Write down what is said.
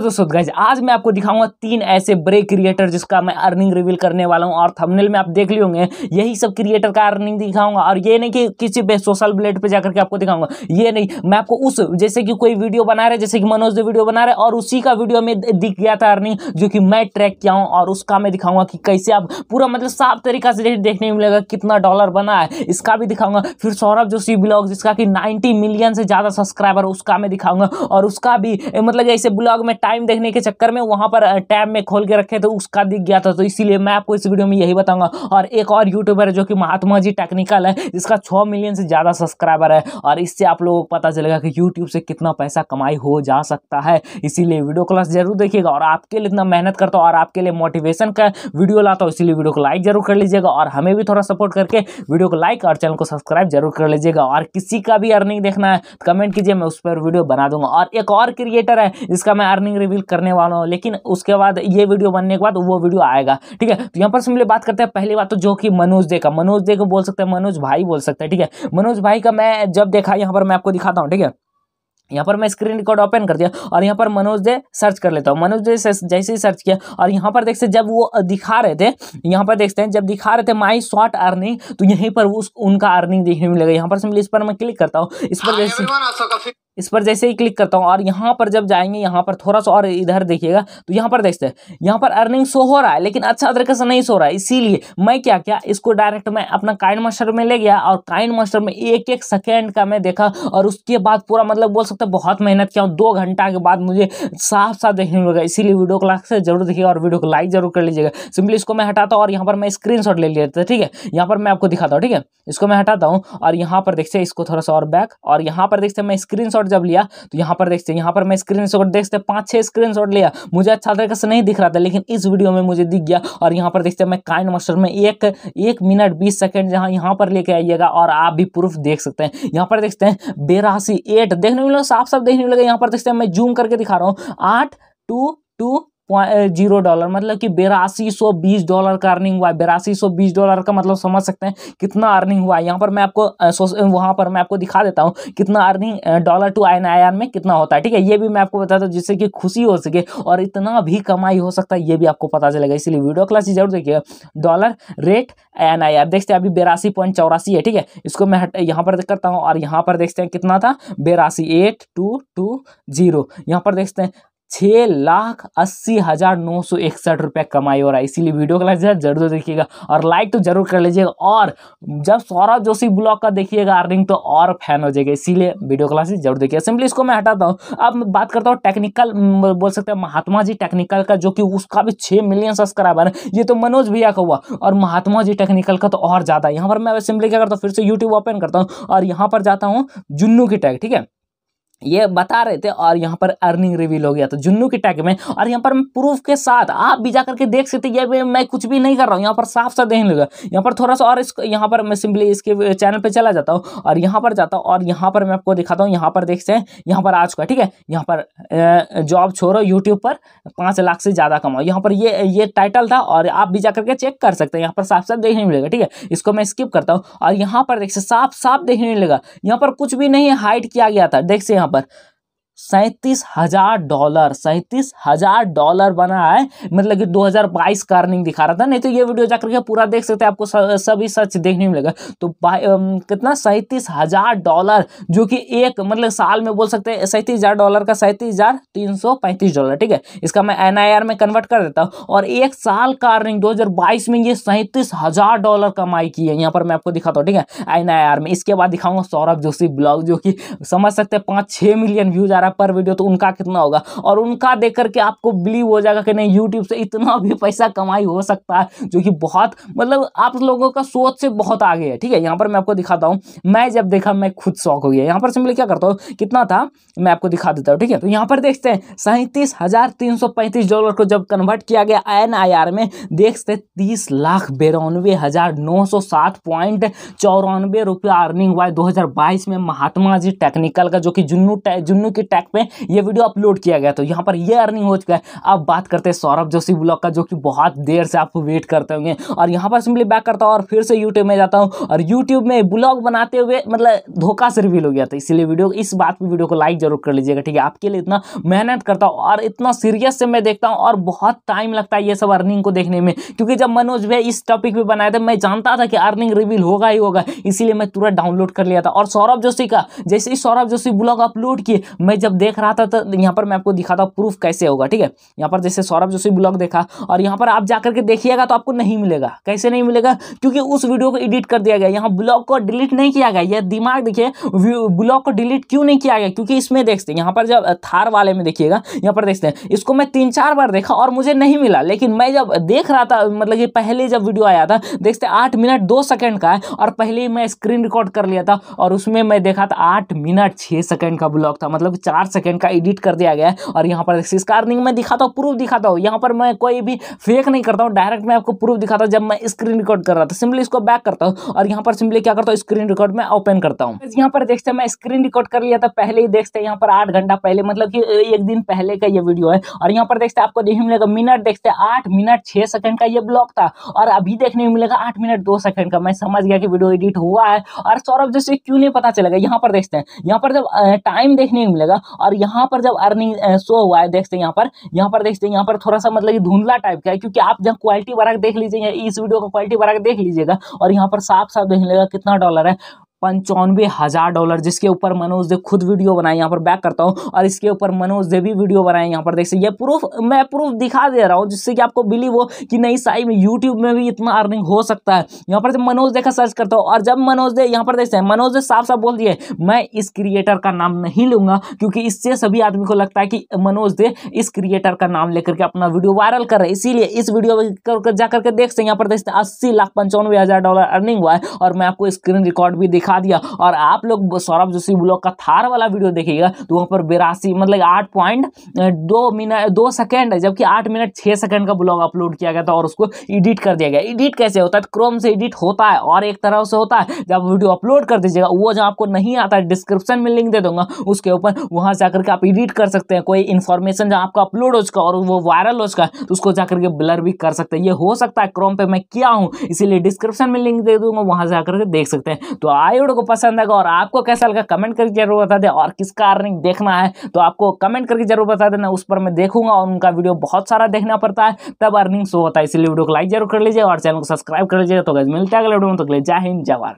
hello दोस्तों guys आज मैं आपको दिखाऊंगा तीन ऐसे ब्रेक क्रिएटर जिसका मैं अर्निंग रिवील करने वाला हूं और थंबनेल में आप देख लिए होंगे यही सब क्रिएटर का अर्निंग दिखाऊंगा और ये नहीं कि किसी पे सोशल ब्लेट पे जाकर के आपको दिखाऊंगा ये नहीं मैं आपको उस जैसे कि कोई वीडियो बना रहे जैसे कि मनोज जो वीडियो बना रहे और उसी का वीडियो में दिख गया था अर्निंग जो कि मैं ट्रैक किया हूँ और उसका मैं दिखाऊंगा कि कैसे आप पूरा मतलब साफ तरीका से देखने को मिलेगा कितना डॉलर बना है इसका भी दिखाऊंगा फिर सौरभ जोशी ब्लॉग जिसका कि नाइनटी मिलियन से ज़्यादा सब्सक्राइबर उसका मैं दिखाऊंगा और उसका भी मतलब ऐसे ब्लॉग में टाइम देखने के चक्कर में वहाँ पर टैब में खोल के रखे थे उसका दिख गया था तो इसीलिए मैं आपको इस वीडियो में यही बताऊंगा और एक और यूट्यूबर है जो कि महात्मा जी टेक्निकल है जिसका छः मिलियन से ज़्यादा सब्सक्राइबर है और इससे आप लोगों को पता चलेगा कि यूट्यूब से कितना पैसा कमाई हो जा सकता है इसीलिए वीडियो क्लास जरूर देखिएगा और आपके लिए इतना मेहनत करता हूँ और आपके लिए मोटिवेशन का वीडियो लाता हूँ इसीलिए वीडियो को लाइक जरूर कर लीजिएगा और हमें भी थोड़ा सपोर्ट करके वीडियो को लाइक और चैनल को सब्सक्राइब जरूर कर लीजिएगा और किसी का भी अर्निंग देखना है कमेंट तो कीजिए मैं उस पर वीडियो बना दूंगा और एक और क्रिएटर है जिसका मैं अर्निंग रिवील करने वाला हूँ लेकिन उसके बाद ये वीडियो बनने के बाद वो वीडियो आएगा ठीक है तो यहाँ पर सिंपली बात करते हैं पहली बात तो जो कि मनोज दे का मनोज दे को बोल सकते हैं मनोज भाई बोल सकते हैं ठीक है मनोज भाई का मैं जब देखा यहाँ पर मैं आपको दिखाता हूँ ठीक है यहाँ पर मैं स्क्रीन रिकॉर्ड ओपन कर दिया और यहाँ पर मनोज दे सर्च कर लेता हूँ मनोज दे जैसे ही सर्च किया और यहाँ पर देखते जब वो दिखा रहे थे यहाँ पर देखते हैं जब दिखा रहे थे माई शॉर्ट अर्निंग तो यहीं पर उस उनका अर्निंग देखने मिलेगा यहाँ पर सिंपली इस पर मैं क्लिक करता हूँ इस पर जैसे इस पर जैसे ही क्लिक करता हूँ और यहाँ पर जब जाएंगे यहाँ पर थोड़ा सा और इधर देखिएगा तो यहाँ पर देखते हैं यहाँ पर अर्निंग सो हो रहा है लेकिन अच्छा तरीके से नहीं सो रहा है इसीलिए मैं क्या क्या इसको डायरेक्ट मैं अपना काइंड मास्टर में ले गया और काइंड मास्टर में एक एक सेकेंड का मैं देखा और उसके बाद पूरा मतलब बोल सकते बहुत मेहनत किया दो घंटा के बाद मुझे साफ साफ देखने लगा इसीलिए वीडियो को लाख से जरूर देखिएगा और वीडियो को लाइक जरूर कर लीजिएगा सिंपली इसको मैं हटाता हूँ और यहाँ पर मैं स्क्रीन ले लेता ठीक है यहाँ पर मैं आपको दिखाता हूँ ठीक है इसको मैं हटाता हूँ और यहाँ पर देखते इसको थोड़ा सा और बैक और यहाँ पर देखते मैं स्क्रीन स्क्रीनशॉट जब लिया तो यहाँ पर देखते यहाँ पर मैं स्क्रीन देखते पाँच छः स्क्रीनशॉट लिया मुझे अच्छा तरीके से नहीं दिख रहा था लेकिन इस वीडियो में मुझे दिख गया और यहाँ पर देखते मैं काइन मास्टर में एक एक मिनट बीस सेकेंड जहाँ यहाँ पर लेके आइएगा और आप भी प्रूफ देख सकते हैं यहाँ पर देखते हैं बेरासी एट देखने को साफ साफ देखने मिलेगा यहाँ पर देखते हैं मैं जूम करके दिखा रहा हूँ आठ टू टू जीरो डॉलर मतलब कि बेरासी सौ बीस डॉलर का अर्निंग हुआ है बेरासी सौ बीस डॉलर का मतलब समझ सकते हैं कितना अर्निंग हुआ है यहाँ पर मैं आपको वहाँ पर मैं आपको दिखा देता हूँ कितना अर्निंग डॉलर टू आई में कितना होता है ठीक है ये भी मैं आपको बताता हूँ जिससे कि खुशी हो सके और इतना भी कमाई हो सकता है ये भी आपको पता चलेगा इसलिए वीडियो क्लास जरूर देखिए dollar rate N I R देखते हैं अभी बेरासी पॉइंट चौरासी है ठीक है इसको मैं हट यहाँ पर करता हूँ और यहाँ पर देखते हैं कितना था बेरासी एट टू टू जीरो यहाँ पर देखते हैं छः लाख अस्सी हज़ार नौ सौ इकसठ रुपये कमाई हो रहा है इसीलिए वीडियो क्लास जरूर देखिएगा और लाइक तो जरूर कर लीजिएगा और जब सौरभ जोशी ब्लॉग का देखिएगा अर्निंग तो और फैन हो जाएगा इसीलिए वीडियो क्लासेस जरूर देखिएगा सिंपली इसको मैं हटाता हूँ अब मैं बात करता हूँ टेक्निकल बोल सकते हैं महात्मा जी टेक्निकल का जो कि उसका भी छः मिलियन सब्सक्राइबर है ये तो मनोज भैया का हुआ और महात्मा जी टेक्निकल का तो और ज़्यादा यहाँ पर मैं सिंपली क्या करता हूँ फिर से यूट्यूब ओपन करता हूँ और यहाँ पर जाता हूँ जुन्नू की टैग ठीक है ये बता रहे थे और यहाँ पर अर्निंग रिवील हो गया था जुन्नू के टैग में और यहाँ पर प्रूफ के साथ आप भी जा करके देख सकते ये मैं कुछ भी नहीं कर रहा हूँ यहाँ पर साफ साफ देखने लगा यहाँ पर थोड़ा सा और इसको यहाँ पर मैं सिंपली इसके चैनल पे चला जाता हूँ और यहाँ पर जाता हूँ और यहाँ पर मैं आपको दिखाता हूँ यहाँ पर देखते हैं यहाँ पर आ चुका ठीक है यहाँ पर जॉब छोड़ो यूट्यूब पर पाँच लाख से ज़्यादा कमाओ यहाँ पर ये ये टाइटल था और आप भी जा करके चेक कर सकते हैं यहाँ पर साफ साफ देखने मिलेगा ठीक है इसको मैं स्किप करता हूँ और यहाँ पर देख से साफ साफ देखने मिलेगा यहाँ पर कुछ भी नहीं हाइट किया गया था देख से यहाँ but सैंतीस हजार डॉलर सैंतीस हजार डॉलर बना है मतलब कि 2022 का अर्निंग दिखा रहा था नहीं तो ये वीडियो जाकर के पूरा देख सकते हैं आपको सभी सच देखने में मिलेगा तो कितना सैंतीस हजार डॉलर जो कि एक मतलब साल में बोल सकते हैं सैंतीस हजार डॉलर का सैंतीस हजार तीन सौ पैंतीस डॉलर ठीक है इसका मैं एन में कन्वर्ट कर देता हूँ और एक साल का अर्निंग दो में ये सैंतीस हजार डॉलर कमाई की है यहाँ पर मैं आपको दिखाता हूँ ठीक है एन में इसके बाद दिखाऊंगा सौरभ जोशी ब्लॉग जो कि समझ सकते हैं पाँच छः मिलियन व्यूज आ रहा है पर वीडियो तो उनका कितना होगा और उनका देख करके आपको बिलीव हो जाएगा कि नहीं यूट्यूब से इतना भी पैसा कमाई हो सकता है जो कि बहुत मतलब आप लोगों का सोच से बहुत आगे है ठीक है यहाँ पर मैं आपको दिखाता हूँ मैं जब देखा मैं खुद शौक हो गया यहाँ पर सिंपली क्या करता हूँ कितना था मैं आपको दिखा देता हूँ ठीक है तो यहाँ पर देखते हैं सैंतीस डॉलर को जब कन्वर्ट किया गया एन में देखते तीस लाख बिरानवे हजार नौ सौ सात पॉइंट चौरानवे रुपया अर्निंग हुआ है 2022 में महात्मा जी टेक्निकल का जो कि जुन्नू जुन्नू की टैग पे ये वीडियो अपलोड किया गया तो यहाँ पर ये अर्निंग हो चुका है अब बात करते हैं सौरभ जोशी ब्लॉग का जो कि बहुत देर से आप वेट करते होंगे और यहाँ पर सिंपली बैक करता हूँ और फिर से यूट्यूब में जाता हूँ और यूट्यूब में ब्लॉग बनाते हुए मतलब धोखा से रिवील हो गया था इसलिए वीडियो इस बात पर वीडियो को लाइक जरूर कर लीजिएगा ठीक है आपके लिए इतना मेहनत करता हूँ और इतना सीरियस से मैं देखता हूँ और बहुत टाइम लगता है ये सब अर्निंग को देखने में क्योंकि जब मनोज भाई इस टॉपिक पर बनाए थे मैं जानता था कि अर्निंग रिवील होगा ही होगा इसीलिए मैं तुरंत डाउनलोड कर लिया था और सौरभ जोशी का जैसे ही सौरभ जोशी ब्लॉग अपलोड किए मैं जब देख रहा था तो यहाँ पर मैं आपको दिखाता हूँ प्रूफ कैसे होगा ठीक है यहाँ पर जैसे सौरभ जोशी ब्लॉग देखा और यहाँ पर आप जाकर के देखिएगा तो आपको नहीं मिलेगा कैसे नहीं मिलेगा क्योंकि उस वीडियो को एडिट कर दिया गया यहाँ ब्लॉग को डिलीट नहीं किया गया यह दिमाग देखिए ब्लॉग को डिलीट क्यों नहीं किया गया क्योंकि इसमें देखते हैं यहाँ पर जब थार वाले में देखिएगा यहाँ पर देखते हैं इसको मैं तीन चार बार देखा और मुझे नहीं मिला लेकिन मैं जब देख रहा था मतलब कि पहले जब वीडियो आया था देखते आठ मिनट दो सेकेंड का है और पहले ही मैं स्क्रीन रिकॉर्ड कर लिया था और उसमें मैं देखा था आठ मिनट छः सेकेंड का ब्लॉग था मतलब चार सेकेंड का एडिट कर दिया गया है और यहाँ पर इसका अर्निंग मैं दिखाता हूँ प्रूफ दिखाता हूँ यहाँ पर मैं कोई भी फेक नहीं करता हूँ डायरेक्ट मैं आपको प्रूफ दिखाता हूँ जब मैं स्क्रीन रिकॉर्ड कर रहा था सिंपली इसको बैक करता हूँ और यहाँ पर सिंपली क्या करता हूँ स्क्रीन रिकॉर्ड में ओपन करता हूँ यहाँ पर देखते मैं स्क्रीन रिकॉर्ड कर लिया था पहले ही देखते यहाँ पर आठ घंटा पहले मतलब कि एक दिन पहले का ये वीडियो है और यहाँ पर देखते आपको देखने मिलेगा मिनट देखते आठ मिनट छः सेकंड का ये ब्लॉक था और अभी देखने को मिलेगा आठ मिनट दो सेकंड का मैं समझ गया कि वीडियो एडिट हुआ है और सौरभ जैसे क्यों नहीं पता चलेगा यहाँ पर देखते हैं यहाँ पर जब टाइम देखने को मिलेगा और यहाँ पर जब अर्निंग शो हुआ है देखते हैं यहाँ पर यहाँ पर देखते हैं यहाँ पर थोड़ा सा मतलब धुंधला टाइप का है क्योंकि आप जहाँ क्वालिटी वर्क देख लीजिए इस वीडियो का क्वालिटी वर्क देख लीजिएगा और यहाँ पर साफ साफ देख लीजिएगा कितना डॉलर है पंचानवे हज़ार डॉलर जिसके ऊपर मनोज दे खुद वीडियो बनाए यहाँ पर बैक करता हूँ और इसके ऊपर मनोज दे भी वीडियो बनाए यहाँ पर देख सकते ये प्रूफ मैं प्रूफ दिखा दे रहा हूँ जिससे कि आपको बिलीव हो कि नहीं साई में यूट्यूब में भी इतना अर्निंग हो सकता है यहाँ पर मनोज देखा सर्च करता हूँ और जब मनोज दे यहाँ पर देखते हैं मनोज दे साफ साफ बोल दिए मैं इस क्रिएटर का नाम नहीं लूंगा क्योंकि इससे सभी आदमी को लगता है कि मनोज दे इस क्रिएटर का नाम लेकर के अपना वीडियो वायरल कर रहे हैं इसीलिए इस वीडियो जाकर के देखते देख सकते हैं यहाँ पर देखते हैं अस्सी लाख पंचानवे हज़ार डॉलर अर्निंग हुआ है और मैं आपको स्क्रीन रिकॉर्ड भी दिखा दिखा दिया और आप लोग सौरभ जोशी ब्लॉग का थार वाला वीडियो देखिएगा तो वहाँ पर बेरासी मतलब आठ पॉइंट दो मिनट दो सेकेंड जबकि आठ मिनट छः सेकेंड का ब्लॉग अपलोड किया गया था और उसको एडिट कर दिया गया एडिट कैसे होता है क्रोम से एडिट होता है और एक तरह से होता है जब वीडियो अपलोड कर दीजिएगा वो जो आपको नहीं आता है डिस्क्रिप्शन में लिंक दे दूंगा उसके ऊपर वहाँ से आकर के आप एडिट कर सकते हैं कोई इन्फॉर्मेशन जो आपका अपलोड हो चुका और वो वायरल हो चुका तो उसको जाकर के ब्लर भी कर सकते हैं ये हो सकता है क्रोम पे मैं किया हूँ इसीलिए डिस्क्रिप्शन में लिंक दे दूंगा वहाँ से आकर के देख सकते हैं तो आई वीडियो को पसंद आएगा और आपको कैसा लगा कमेंट करके जरूर बता दें और किसका अर्निंग देखना है तो आपको कमेंट करके जरूर बता देना उस पर मैं देखूंगा और उनका वीडियो बहुत सारा देखना पड़ता है तब अर्निंग शो होता है इसलिए वीडियो को लाइक जरूर कर लीजिए और चैनल को सब्सक्राइब कर लीजिए तो मिलते हैं अगले वीडियो में तो जय हिंद जवाहर